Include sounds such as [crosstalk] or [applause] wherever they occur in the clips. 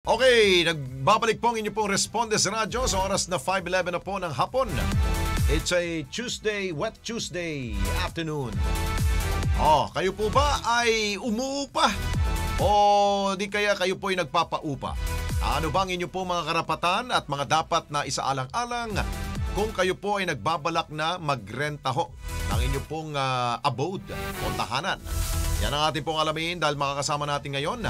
Okay, nagbabalik po ang inyo pong Respondes Radio sa oras na 5.11 na po ng hapon. It's a Tuesday, Wet Tuesday afternoon. Oh, kayo po ba ay umuupa? O di kaya kayo po ay nagpapaupa? Ano bang inyo po mga karapatan at mga dapat na isaalang-alang kung kayo po ay nagbabalak na magrenta ho ng inyo pong uh, abode o tahanan? Yan ang ating pong alamin dahil makakasama natin ngayon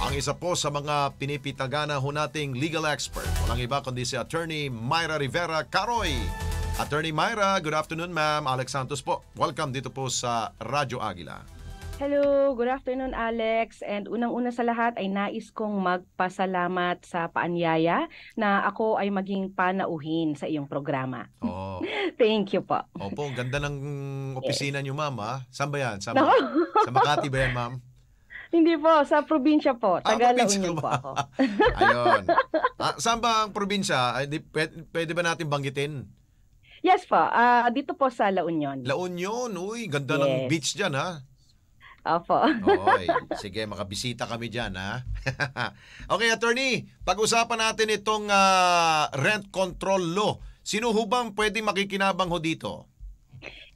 ang isa po sa mga pinipitagana ho nating legal expert, walang iba kundi si Attorney Myra Rivera Caroy. Attorney Myra, good afternoon ma'am. Alex Santos po. Welcome dito po sa Radyo Agila. Hello, good afternoon Alex. And unang-una sa lahat ay nais kong magpasalamat sa paanyaya na ako ay maging panauhin sa iyong programa. Oh. [laughs] Thank you po. Opo, ganda ng opisina yes. niyo ma'am ha. Ah. Saan ba yan? Saan No. sa Makati ba yan ma'am? Hindi po, sa probinsya po. Ah, Tagalog ah, Union po ako. [laughs] Ayun. [laughs] Ah, saan ba ang probinsya? pwede, ba natin banggitin? Yes po, uh, dito po sa La Union. La Union, uy, ganda yes. ng beach dyan ha. Opo. Oy, [laughs] sige, makabisita kami dyan ha. okay, attorney, pag-usapan natin itong uh, rent control law. Sino hubang bang pwede makikinabang ho dito?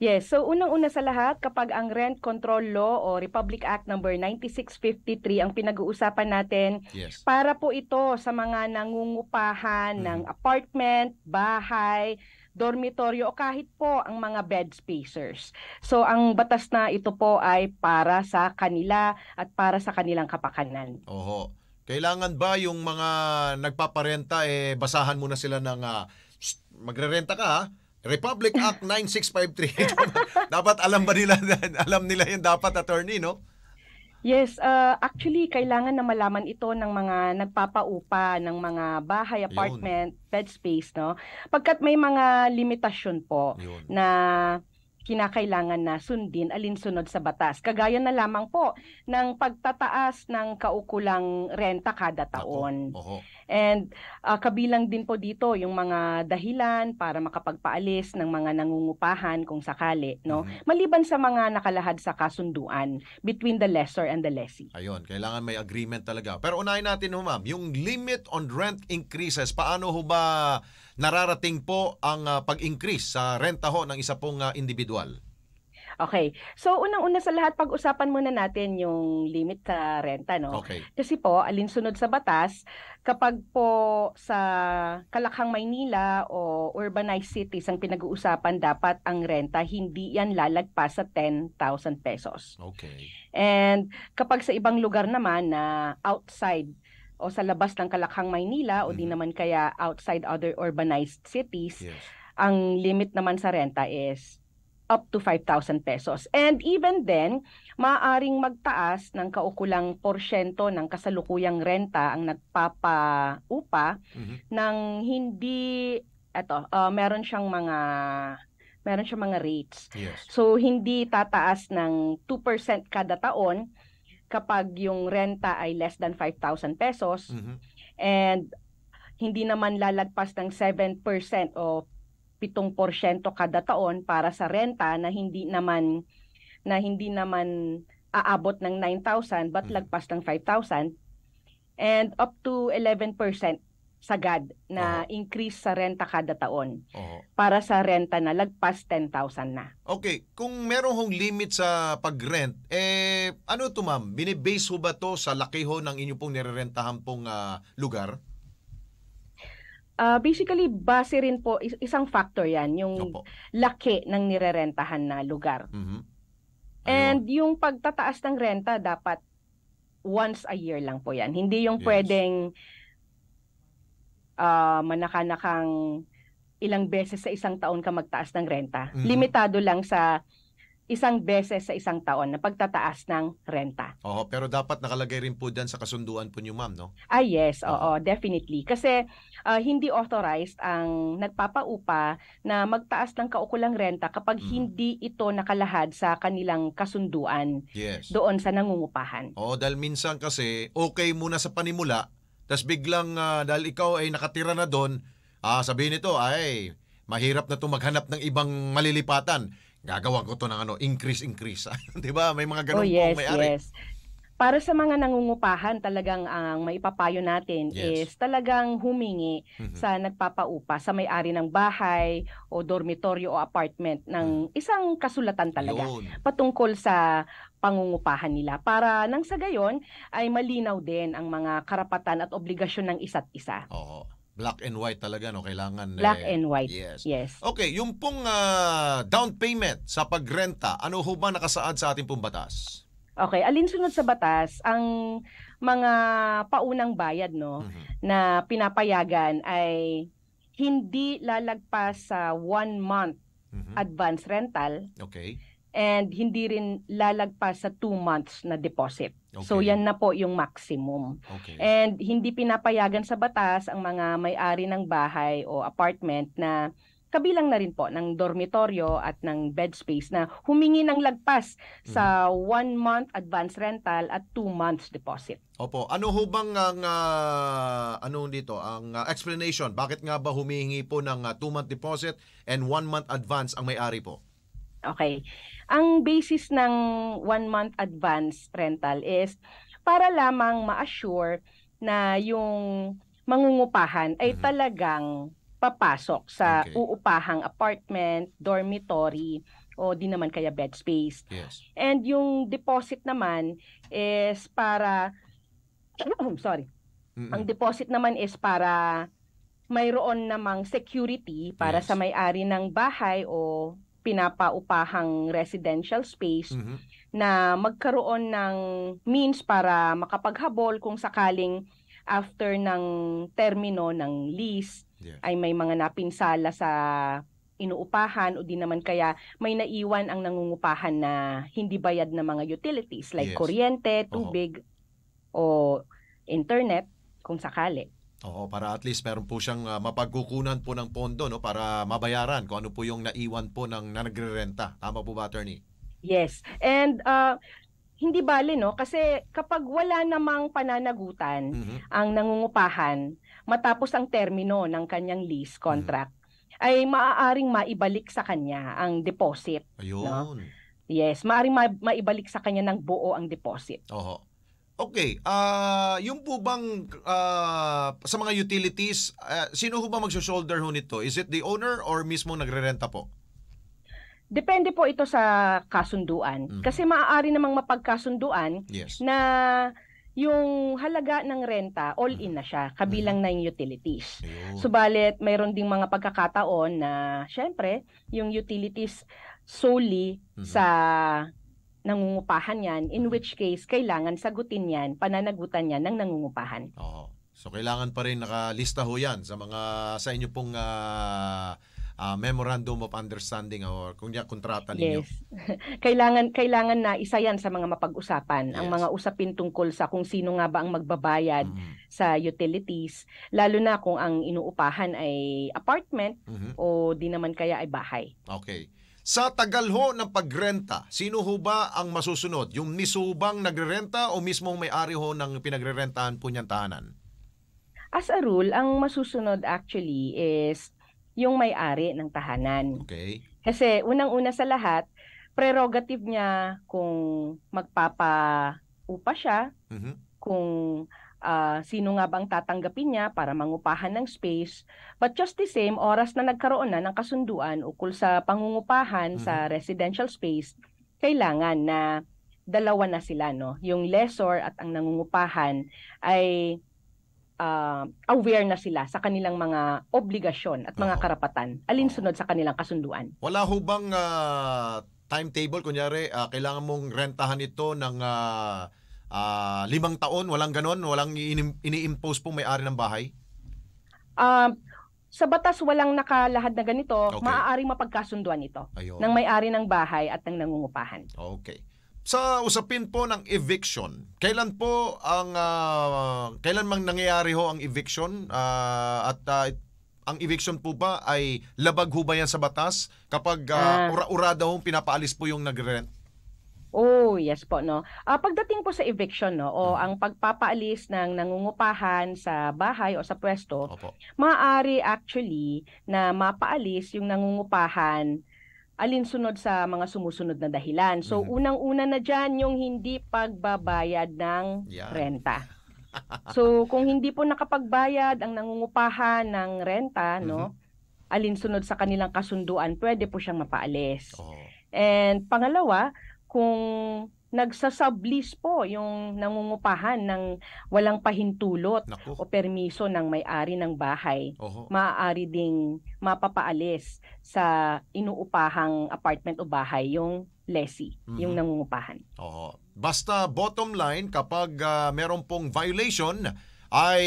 Yes, so unang-una sa lahat, kapag ang Rent Control Law o Republic Act number no. 9653 ang pinag-uusapan natin, yes. para po ito sa mga nangungupahan hmm. ng mm-hmm. apartment, bahay, dormitoryo o kahit po ang mga bed spacers. So ang batas na ito po ay para sa kanila at para sa kanilang kapakanan. Oho. Kailangan ba yung mga nagpaparenta eh basahan muna sila ng uh, ah, magre ka ha? Ah? Republic Act 9653. [laughs] dapat alam ba nila, alam nila yan dapat, attorney, no? Yes, uh, actually kailangan na malaman ito ng mga nagpapaupa ng mga bahay, apartment, Yun. bed space, no? Pagkat may mga limitasyon po Yun. na kinakailangan na sundin alinsunod sa batas. Kagaya na lamang po ng pagtataas ng kaukulang renta kada taon. Ako, oho. And uh, kabilang din po dito yung mga dahilan para makapagpaalis ng mga nangungupahan kung sakali, no? Mm-hmm. Maliban sa mga nakalahad sa kasunduan between the lessor and the lessee. Ayun, kailangan may agreement talaga. Pero unahin natin ho, ma'am, yung limit on rent increases. Paano ho ba nararating po ang uh, pag-increase sa renta ho ng isa pong uh, individual? Okay. So, unang-una sa lahat, pag-usapan muna natin yung limit sa renta, no? Okay. Kasi po, alinsunod sa batas, kapag po sa Kalakhang Maynila o urbanized cities ang pinag-uusapan, dapat ang renta hindi yan lalagpas sa 10,000 pesos. Okay. And kapag sa ibang lugar naman na outside o sa labas ng Kalakhang Maynila mm-hmm. o di mm-hmm. naman kaya outside other urbanized cities, yes. ang limit naman sa renta is up to 5,000 pesos. And even then, maaaring magtaas ng kaukulang porsyento ng kasalukuyang renta ang nagpapaupa mm-hmm. ng hindi eto, uh, meron siyang mga meron siyang mga rates. Yes. So hindi tataas ng 2% kada taon kapag yung renta ay less than 5,000 pesos mm-hmm. and hindi naman lalagpas ng 7% o kada taon para sa renta na hindi naman na hindi naman aabot ng 9,000 but mm-hmm. lagpas ng 5,000 and up to 11% sagad na uh-huh. increase sa renta kada taon uh-huh. para sa renta na lagpas 10,000 na. Okay, kung meron hong limit sa pag-rent, eh ano to ma'am? Binibase ho ba to sa laki ho ng inyo pong nirerentahan pong uh, lugar? Uh, basically, base rin po, isang factor yan, yung Opo. laki ng nirerentahan na lugar. Mm-hmm. And yung pagtataas ng renta, dapat once a year lang po yan. Hindi yung Yes. pwedeng uh, manakanakang ilang beses sa isang taon ka magtaas ng renta. Mhm. Limitado lang sa isang beses sa isang taon na pagtataas ng renta. Oo, pero dapat nakalagay rin po dyan sa kasunduan po niyo, ma'am, no? Ah, yes, oo, uh definitely. Kasi uh, hindi authorized ang nagpapaupa na magtaas ng kaukulang renta kapag mm. hindi ito nakalahad sa kanilang kasunduan yes. doon sa nangungupahan. Oo, dahil minsan kasi okay muna sa panimula, tapos biglang uh, dahil ikaw ay nakatira na doon, ah, sabihin nito, ay, mahirap na to maghanap ng ibang malilipatan gagawa ko to ng ano, increase, increase. [laughs] 'Di ba? May mga ganun oh, yes, pong may-ari. Yes. Para sa mga nangungupahan, talagang ang ah, maipapayo natin yes. is talagang humingi mm-hmm. sa nagpapaupa, sa may-ari ng bahay o dormitoryo o apartment ng mm. isang kasulatan talaga Yun. patungkol sa pangungupahan nila para nang sa gayon ay malinaw din ang mga karapatan at obligasyon ng isa't isa. Oo. Black and white talaga, no? Kailangan... Black eh, and white. Yes. yes. Okay, yung pong uh, down payment sa pagrenta, ano ho ba nakasaad sa ating pong batas? Okay, alinsunod sa batas, ang mga paunang bayad no mm-hmm. na pinapayagan ay hindi lalagpas sa one month mm-hmm. advance rental. Okay and hindi rin lalagpas sa 2 months na deposit. Okay. So yan na po yung maximum. Okay. And hindi pinapayagan sa batas ang mga may-ari ng bahay o apartment na kabilang na rin po ng dormitoryo at ng bed space na humingi ng lagpas hmm. sa mm-hmm. one month advance rental at two months deposit. Opo, ano ho bang ang uh, ano dito ang uh, explanation bakit nga ba humihingi po ng uh, two month deposit and one month advance ang may-ari po? Okay. Ang basis ng one month advance rental is para lamang ma-assure na yung mangungupahan ay mm-hmm. talagang papasok sa okay. uupahang apartment, dormitory, o di naman kaya bed space. Yes. And yung deposit naman is para [clears throat] oh, sorry. Mm-mm. Ang deposit naman is para mayroon namang security para yes. sa may-ari ng bahay o pinapaupahang residential space mm-hmm. na magkaroon ng means para makapaghabol kung sakaling after ng termino ng lease yeah. ay may mga napinsala sa inuupahan o di naman kaya may naiwan ang nangungupahan na hindi bayad na mga utilities like yes. kuryente, tubig uh o internet kung sakali. Oo, para at least meron po siyang uh, mapagkukunan po ng pondo no para mabayaran kung ano po yung naiwan po ng na nagrerenta. Tama po ba, attorney? Yes. And uh, hindi bale no kasi kapag wala namang pananagutan mm-hmm. ang nangungupahan matapos ang termino ng kanyang lease mm-hmm. contract mm-hmm. ay maaaring maibalik sa kanya ang deposit. Ayun. No? Yes, maaaring ma- maibalik sa kanya ng buo ang deposit. Oho. Okay, uh, yung po bang uh, sa mga utilities, uh, sino ho ba magsho-shoulder ho nito? Is it the owner or mismo nagrerenta po? Depende po ito sa kasunduan. Mm-hmm. Kasi maaari namang mapagkasunduan yes. na yung halaga ng renta, all-in mhm. na siya, kabilang mm-hmm. na yung utilities. Ayun. Subalit, mayroon ding mga pagkakataon na, syempre, yung utilities solely mm-hmm. sa nangungupahan yan, in mm. which case, kailangan sagutin yan, pananagutan yan ng nangungupahan. Oo. So, kailangan pa rin nakalista ho yan sa mga, sa inyo pong uh, uh, memorandum of understanding or kung niya kontrata ninyo. Yes. [laughs] kailangan kailangan na isa 'yan sa mga mapag-usapan, yes. ang mga usapin tungkol sa kung sino nga ba ang magbabayad mm-hmm. sa utilities, lalo na kung ang inuupahan ay apartment mm-hmm. o di naman kaya ay bahay. Okay. Sa tagal ho ng pagrenta, sino ho ba ang masusunod? Yung mismo bang nagrerenta o mismo may-ari ho ng pinagrerentahan po niyang tahanan? As a rule, ang masusunod actually is yung may-ari ng tahanan. Okay. Kasi unang-una sa lahat, prerogative niya kung magpapa-upa siya, mm-hmm. kung uh, sino nga bang tatanggapin niya para mangupahan ng space. But just the same, oras na nagkaroon na ng kasunduan ukol sa pangungupahan mm-hmm. sa residential space, kailangan na dalawa na sila. No? Yung lessor at ang nangungupahan ay uh, aware na sila sa kanilang mga obligasyon at mga oh. karapatan alinsunod oh. sa kanilang kasunduan. Wala ho bang uh, timetable? Kunyari, uh, kailangan mong rentahan ito ng... Uh uh, limang taon, walang ganon, walang ini-impose po may-ari ng bahay? Um, sa batas walang nakalahad na ganito, okay. maaaring mapagkasunduan ito Ayun. ng may-ari ng bahay at ng nangungupahan. Okay. Sa usapin po ng eviction, kailan po ang uh, kailan mang nangyayari ho ang eviction uh, at uh, ang eviction po ba ay labag ho ba yan sa batas kapag uh, ura-urada ho pinapaalis po yung nagrent? rent Oh, yes po, no. Uh, pagdating po sa eviction, no, o mm. ang pagpapaalis ng nangungupahan sa bahay o sa pwesto, Opo. maaari actually na mapaalis yung nangungupahan alinsunod sa mga sumusunod na dahilan. So, mm-hmm. unang-una na dyan yung hindi pagbabayad ng yeah. renta. [laughs] so, kung hindi po nakapagbayad ang nangungupahan ng renta, mm-hmm. no, alinsunod sa kanilang kasunduan, pwede po siyang mapaalis. Oh. And pangalawa, kung nagsasablis po yung nangungupahan ng walang pahintulot Naku. o permiso ng may-ari ng bahay, Oho. maaari ding mapapaalis sa inuupahang apartment o bahay yung lessee, mm-hmm. yung nangungupahan. Oho. Basta bottom line, kapag uh, meron pong violation, ay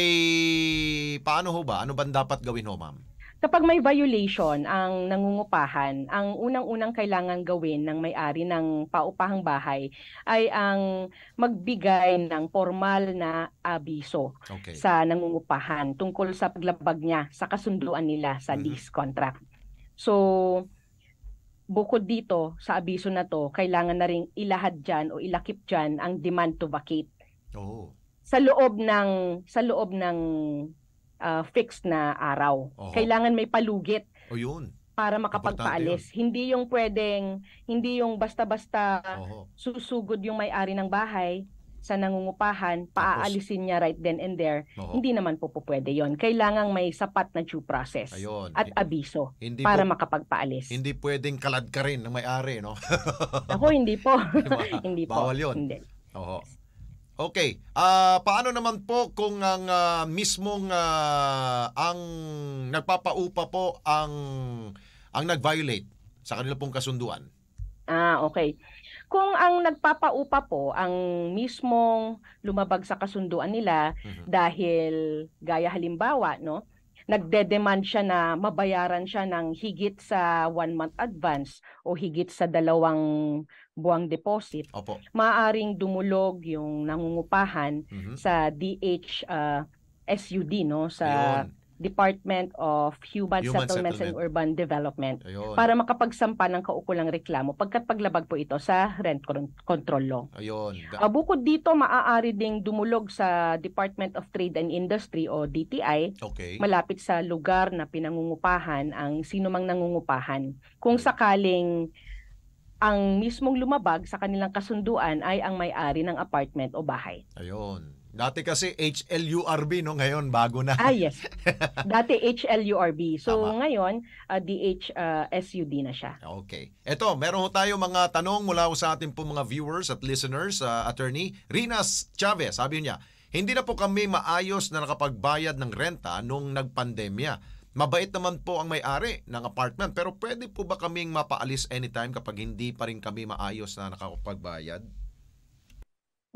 paano ho ba? Ano ba dapat gawin ho, ma'am? Kapag may violation ang nangungupahan, ang unang-unang kailangan gawin ng may-ari ng paupahang bahay ay ang magbigay ng formal na abiso okay. sa nangungupahan tungkol sa paglabag niya sa kasunduan nila sa mm-hmm. lease contract. So, bukod dito sa abiso na to, kailangan na ring ilahad diyan o ilakip diyan ang demand to vacate. Oh. Sa loob ng sa loob ng uh, fixed na araw. Oho. Kailangan may palugit. O yun para makapagpaalis. Yun. Hindi yung pwedeng, hindi yung basta-basta Oho. susugod yung may-ari ng bahay sa nangungupahan, paaalisin niya right then and there. Oho. Hindi naman po, po pwede yon. Kailangan may sapat na due process Ayun. at abiso hindi para po, makapagpaalis. Hindi pwedeng kalad ka rin ng may-ari, no? Ako, hindi po. [laughs] hindi po. Bawal yun. Hindi. Oho. Okay. Uh, paano naman po kung ang uh, mismong uh, ang nagpapaupa po ang ang nag-violate sa kanila pong kasunduan? Ah, okay. Kung ang nagpapaupa po ang mismong lumabag sa kasunduan nila mm-hmm. dahil gaya halimbawa, no? nagdedemand siya na mabayaran siya ng higit sa one month advance o higit sa dalawang buwang deposit, Opo. maaring dumulog yung nangungupahan mm-hmm. sa DH uh, ah, SUD no sa Ayun. Department of Human, Human Settlements Settlement. and Urban Development Ayun. para makapagsampa ng kaukulang reklamo pagkat paglabag po ito sa rent control law. Ayun. Da- uh, bukod dito, maaari ding dumulog sa Department of Trade and Industry o DTI okay. malapit sa lugar na pinangungupahan ang sinumang nangungupahan. Kung sakaling ang mismong lumabag sa kanilang kasunduan ay ang may-ari ng apartment o bahay. Ayun. Dati kasi HLURB no ngayon bago na. Ah yes. [laughs] Dati HLURB. So Tama. ngayon uh, ah, DHSUD ah, uh, na siya. Okay. Ito, meron ho tayo mga tanong mula sa ating po mga viewers at listeners, uh, attorney Rinas Chavez. Sabi niya, hindi na po kami maayos na nakapagbayad ng renta nung nagpandemya. Mabait naman po ang may-ari ng apartment pero pwede po ba kaming mapaalis anytime kapag hindi pa rin kami maayos na nakapagbayad?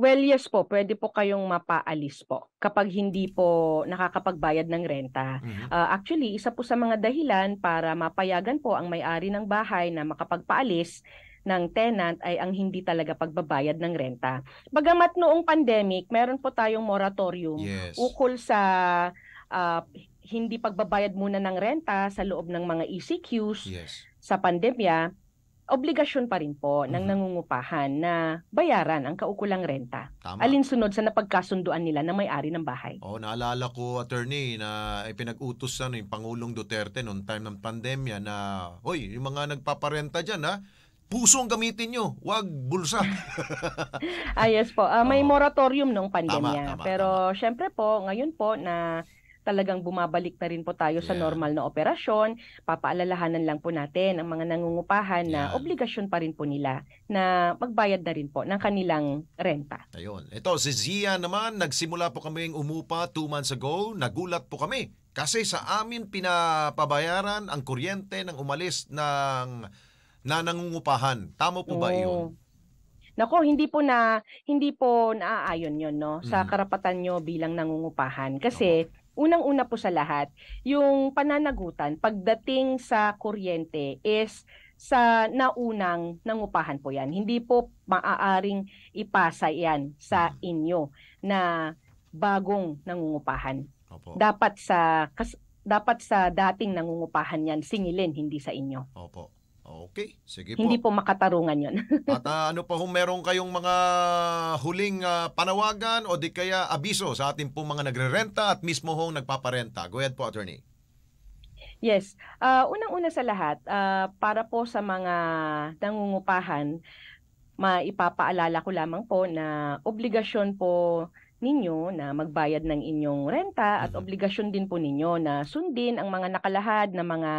Well, yes po, pwede po kayong mapaalis po kapag hindi po nakakapagbayad ng renta. Mm-hmm. Uh, actually, isa po sa mga dahilan para mapayagan po ang may-ari ng bahay na makapagpaalis ng tenant ay ang hindi talaga pagbabayad ng renta. Bagamat noong pandemic, meron po tayong moratorium yes. ukol sa uh, hindi pagbabayad muna ng renta sa loob ng mga ECQs yes. sa pandemya obligasyon pa rin po mm-hmm. ng mhm. nangungupahan na bayaran ang kaukulang renta. Tama. Alinsunod sa napagkasunduan nila na may-ari ng bahay. Oh, naalala ko attorney na ipinag-utos ano yung Pangulong Duterte noong time ng pandemya na, "Hoy, yung mga nagpaparenta diyan ha, puso ang gamitin nyo, wag bulsa. [laughs] ah, yes po. Uh, may oh. moratorium nung pandemya. Tama, tama, pero tama. syempre po, ngayon po na talagang bumabalik na rin po tayo yeah. sa normal na operasyon. Papaalalahanan lang po natin ang mga nangungupahan yeah. na obligasyon pa rin po nila na magbayad na rin po ng kanilang renta. Ayun. Ito, si Zia naman, nagsimula po kaming umupa 2 months ago. Nagulat po kami kasi sa amin pinapabayaran ang kuryente ng umalis ng na nangungupahan. Tama po ba iyon? Nako, hindi po na hindi po naaayon 'yon no sa mm. karapatan nyo bilang nangungupahan kasi oh unang-una po sa lahat, yung pananagutan pagdating sa kuryente is sa naunang nangupahan po yan. Hindi po maaaring ipasa yan sa mm. inyo na bagong nangungupahan. Opo. Dapat sa kas, dapat sa dating nangungupahan yan singilin hindi sa inyo. Opo. Okay, sige po. Hindi po makatarungan yon. [laughs] At uh, ano pa kung meron kayong mga huling uh, panawagan o di kaya abiso sa ating po mga nagrerenta at mismo hong nagpaparenta. Go ahead po, attorney. Yes. Uh, Unang-una sa lahat, uh, para po sa mga nangungupahan, maipapaalala ko lamang po na obligasyon po ninyo na magbayad ng inyong renta at mm-hmm. obligasyon din po ninyo na sundin ang mga nakalahad na mga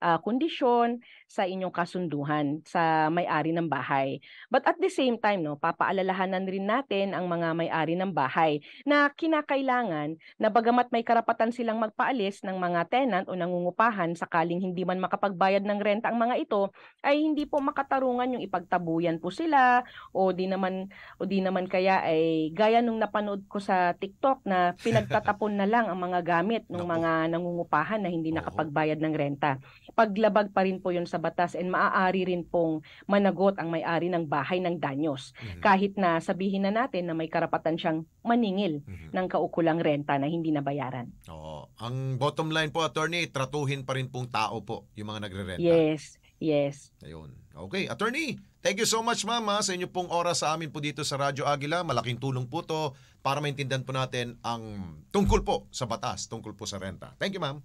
uh, kondisyon sa inyong kasunduhan sa may-ari ng bahay. But at the same time, no, papaalalahanan rin natin ang mga may-ari ng bahay na kinakailangan na bagamat may karapatan silang magpaalis ng mga tenant o nangungupahan sakaling hindi man makapagbayad ng renta ang mga ito, ay hindi po makatarungan yung ipagtabuyan po sila o di naman o di naman kaya ay gaya nung napanood ko sa TikTok na pinagtatapon na lang ang mga gamit ng mga nangungupahan na hindi nakapagbayad ng renta. Paglabag pa rin po yun sa sa batas and maaari rin pong managot ang may-ari ng bahay ng danyos. Mm-hmm. Kahit na sabihin na natin na may karapatan siyang maningil mm-hmm. ng kaukulang renta na hindi nabayaran. Oo. Ang bottom line po, attorney, tratuhin pa rin pong tao po yung mga nagre-renta. Yes. Yes. Ayun. Okay, attorney, thank you so much mama sa inyo pong oras sa amin po dito sa Radyo Agila. Malaking tulong po to para maintindihan po natin ang tungkol po sa batas, tungkol po sa renta. Thank you ma'am.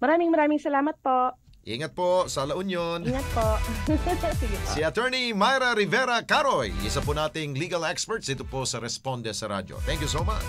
Maraming maraming salamat po. Ingat po sa La Union. Ingat [laughs] po. Si Attorney Myra Rivera Caroy, isa po nating legal expert dito po sa Responde sa Radyo. Thank you so much.